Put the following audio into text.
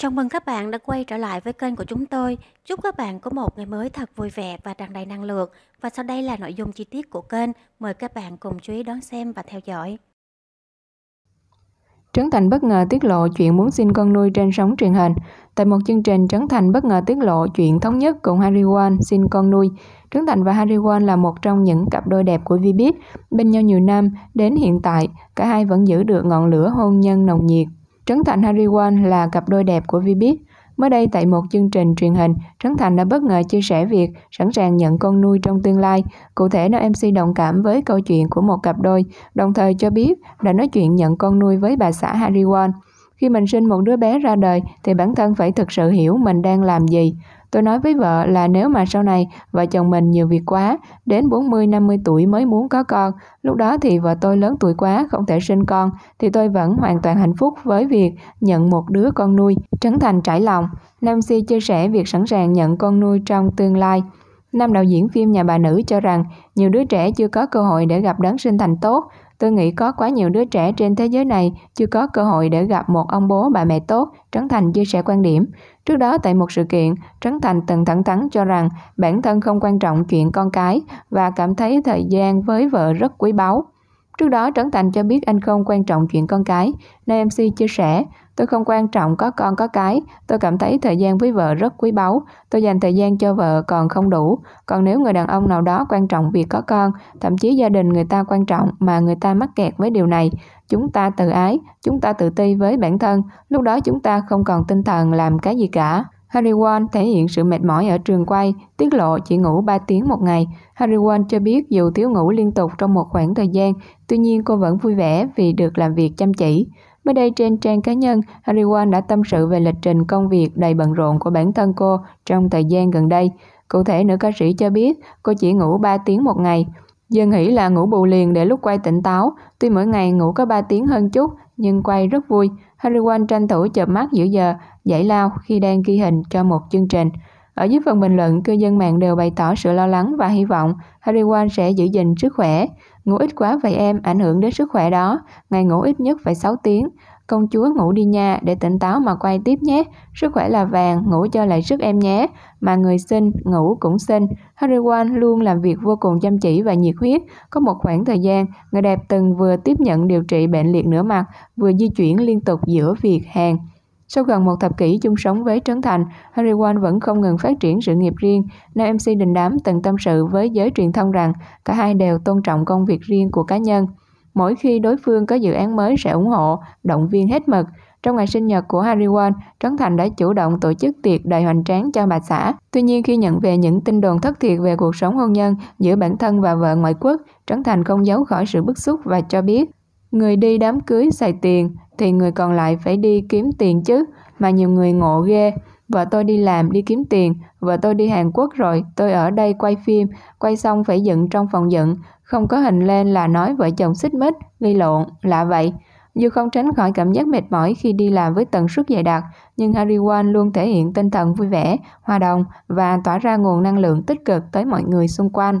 Chào mừng các bạn đã quay trở lại với kênh của chúng tôi. Chúc các bạn có một ngày mới thật vui vẻ và tràn đầy năng lượng. Và sau đây là nội dung chi tiết của kênh. Mời các bạn cùng chú ý đón xem và theo dõi. Trấn Thành bất ngờ tiết lộ chuyện muốn xin con nuôi trên sóng truyền hình. Tại một chương trình, Trấn Thành bất ngờ tiết lộ chuyện thống nhất cùng Harry Wan xin con nuôi. Trấn Thành và Harry Wan là một trong những cặp đôi đẹp của Vbiz. Bên nhau nhiều năm, đến hiện tại, cả hai vẫn giữ được ngọn lửa hôn nhân nồng nhiệt Trấn Thành Harry Won là cặp đôi đẹp của Vbiz. Mới đây tại một chương trình truyền hình, Trấn Thành đã bất ngờ chia sẻ việc sẵn sàng nhận con nuôi trong tương lai. Cụ thể, nữ MC đồng cảm với câu chuyện của một cặp đôi, đồng thời cho biết đã nói chuyện nhận con nuôi với bà xã Harry Won. Khi mình sinh một đứa bé ra đời thì bản thân phải thực sự hiểu mình đang làm gì. Tôi nói với vợ là nếu mà sau này vợ chồng mình nhiều việc quá, đến 40-50 tuổi mới muốn có con, lúc đó thì vợ tôi lớn tuổi quá, không thể sinh con, thì tôi vẫn hoàn toàn hạnh phúc với việc nhận một đứa con nuôi. Trấn Thành trải lòng, Nam Si chia sẻ việc sẵn sàng nhận con nuôi trong tương lai. Nam đạo diễn phim Nhà bà nữ cho rằng nhiều đứa trẻ chưa có cơ hội để gặp đấng sinh thành tốt, Tôi nghĩ có quá nhiều đứa trẻ trên thế giới này chưa có cơ hội để gặp một ông bố bà mẹ tốt, Trấn Thành chia sẻ quan điểm. Trước đó tại một sự kiện, Trấn Thành từng thẳng thắn cho rằng bản thân không quan trọng chuyện con cái và cảm thấy thời gian với vợ rất quý báu. Trước đó, Trấn Thành cho biết anh không quan trọng chuyện con cái. Nam MC chia sẻ, tôi không quan trọng có con có cái. Tôi cảm thấy thời gian với vợ rất quý báu. Tôi dành thời gian cho vợ còn không đủ. Còn nếu người đàn ông nào đó quan trọng việc có con, thậm chí gia đình người ta quan trọng mà người ta mắc kẹt với điều này, chúng ta tự ái, chúng ta tự ti với bản thân, lúc đó chúng ta không còn tinh thần làm cái gì cả. Harry Won thể hiện sự mệt mỏi ở trường quay, tiết lộ chỉ ngủ 3 tiếng một ngày. Harry Won cho biết dù thiếu ngủ liên tục trong một khoảng thời gian, tuy nhiên cô vẫn vui vẻ vì được làm việc chăm chỉ. Mới đây trên trang cá nhân, Harry Won đã tâm sự về lịch trình công việc đầy bận rộn của bản thân cô trong thời gian gần đây. Cụ thể, nữ ca sĩ cho biết cô chỉ ngủ 3 tiếng một ngày. Giờ nghĩ là ngủ bù liền để lúc quay tỉnh táo, tuy mỗi ngày ngủ có 3 tiếng hơn chút, nhưng quay rất vui. Harry Won tranh thủ chợp mắt giữa giờ, giải lao khi đang ghi hình cho một chương trình. Ở dưới phần bình luận, cư dân mạng đều bày tỏ sự lo lắng và hy vọng Harry Won sẽ giữ gìn sức khỏe. Ngủ ít quá vậy em, ảnh hưởng đến sức khỏe đó. Ngày ngủ ít nhất phải 6 tiếng. Công chúa ngủ đi nha, để tỉnh táo mà quay tiếp nhé. Sức khỏe là vàng, ngủ cho lại sức em nhé. Mà người sinh, ngủ cũng sinh. Harry Won luôn làm việc vô cùng chăm chỉ và nhiệt huyết. Có một khoảng thời gian, người đẹp từng vừa tiếp nhận điều trị bệnh liệt nửa mặt, vừa di chuyển liên tục giữa việc hàng sau gần một thập kỷ chung sống với Trấn Thành, Harry Won vẫn không ngừng phát triển sự nghiệp riêng. Nam MC Đình Đám từng tâm sự với giới truyền thông rằng cả hai đều tôn trọng công việc riêng của cá nhân. Mỗi khi đối phương có dự án mới sẽ ủng hộ, động viên hết mực. Trong ngày sinh nhật của Harry Won, Trấn Thành đã chủ động tổ chức tiệc đầy hoành tráng cho bà xã. Tuy nhiên khi nhận về những tin đồn thất thiệt về cuộc sống hôn nhân giữa bản thân và vợ ngoại quốc, Trấn Thành không giấu khỏi sự bức xúc và cho biết Người đi đám cưới xài tiền thì người còn lại phải đi kiếm tiền chứ, mà nhiều người ngộ ghê. Vợ tôi đi làm đi kiếm tiền, vợ tôi đi Hàn Quốc rồi, tôi ở đây quay phim, quay xong phải dựng trong phòng dựng, không có hình lên là nói vợ chồng xích mích, gây lộn, lạ vậy. Dù không tránh khỏi cảm giác mệt mỏi khi đi làm với tần suất dày đặc, nhưng Harry Wan luôn thể hiện tinh thần vui vẻ, hòa đồng và tỏa ra nguồn năng lượng tích cực tới mọi người xung quanh.